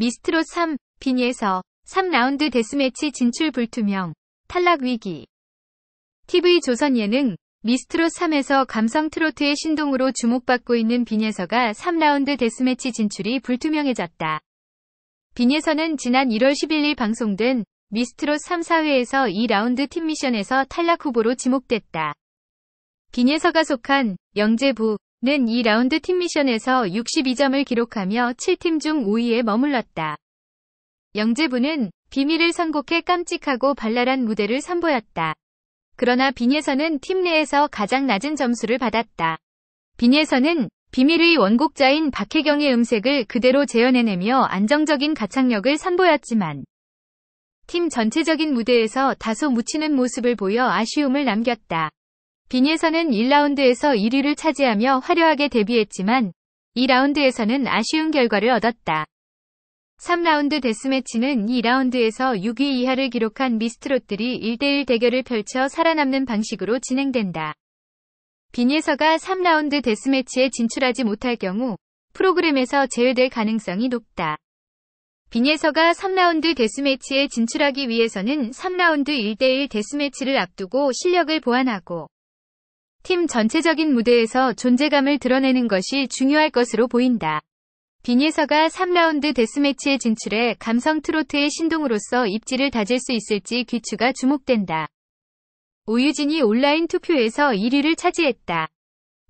미스트롯 3, 빈에서 3라운드 데스매치 진출 불투명, 탈락 위기. TV 조선 예능, 미스트롯 3에서 감성 트로트의 신동으로 주목받고 있는 빈예서가 3라운드 데스매치 진출이 불투명해졌다. 빈예서는 지난 1월 11일 방송된 미스트롯 3, 4회에서 2라운드 팀 미션에서 탈락 후보로 지목됐다. 빈예서가 속한 영재부 는 2라운드 팀 미션에서 62점을 기록하며 7팀 중 5위에 머물렀다. 영재부는 비밀을 선곡해 깜찍하고 발랄한 무대를 선보였다. 그러나 빈예서는 팀 내에서 가장 낮은 점수를 받았다. 빈예서는 비밀의 원곡자인 박혜경의 음색을 그대로 재현해내며 안정적인 가창력을 선보였지만 팀 전체적인 무대에서 다소 묻히는 모습을 보여 아쉬움을 남겼다. 빈예선은 1라운드에서 1위를 차지하며 화려하게 데뷔했지만 2라운드에서는 아쉬운 결과를 얻었다. 3라운드 데스매치는 2라운드에서 6위 이하를 기록한 미스트롯들이 1대1 대결을 펼쳐 살아남는 방식으로 진행된다. 빈예서가 3라운드 데스매치에 진출하지 못할 경우 프로그램에서 제외될 가능성이 높다. 빈예서가 3라운드 데스매치에 진출하기 위해서는 3라운드 1대1 데스매치를 앞두고 실력을 보완하고 팀 전체적인 무대에서 존재감을 드러내는 것이 중요할 것으로 보인다. 빈예서가 3라운드 데스매치에 진출해 감성 트로트의 신동으로서 입지를 다질 수 있을지 귀추가 주목된다. 오유진이 온라인 투표에서 1위를 차지했다.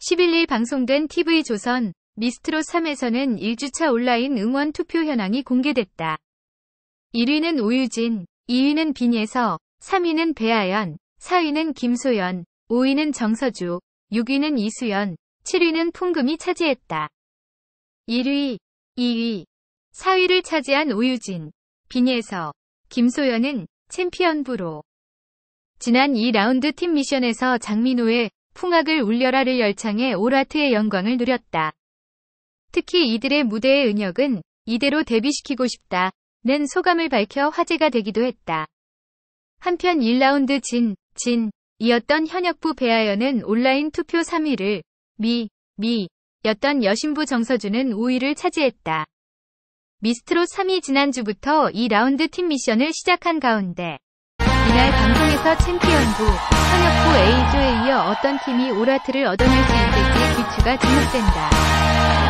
11일 방송된 TV조선 미스트롯 3에서는 1주차 온라인 응원 투표 현황이 공개됐다. 1위는 오유진, 2위는 빈예서, 3위는 배아연, 4위는 김소연, 5위는 정서주, 6위는 이수연, 7위는 풍금이 차지했다. 1위, 2위, 4위를 차지한 오유진, 빈예서, 김소연은 챔피언부로 지난 2라운드 팀 미션에서 장민호의 풍악을 울려라를 열창해 오라트의 영광을 누렸다. 특히 이들의 무대의 은혁은 이대로 데뷔시키고 싶다. 는 소감을 밝혀 화제가 되기도 했다. 한편 1라운드 진, 진, 이었던 현역부 배아연은 온라인 투표 3위를 미, 미 였던 여신부 정서준은 5위를 차지했다. 미스트롯 3위 지난주부터 2라운드 팀 미션을 시작한 가운데 이날 방송에서 챔피언부, 현역부 A조에 이어 어떤 팀이 오라트를 얻어낼 수 있을지 기추가 주목된다.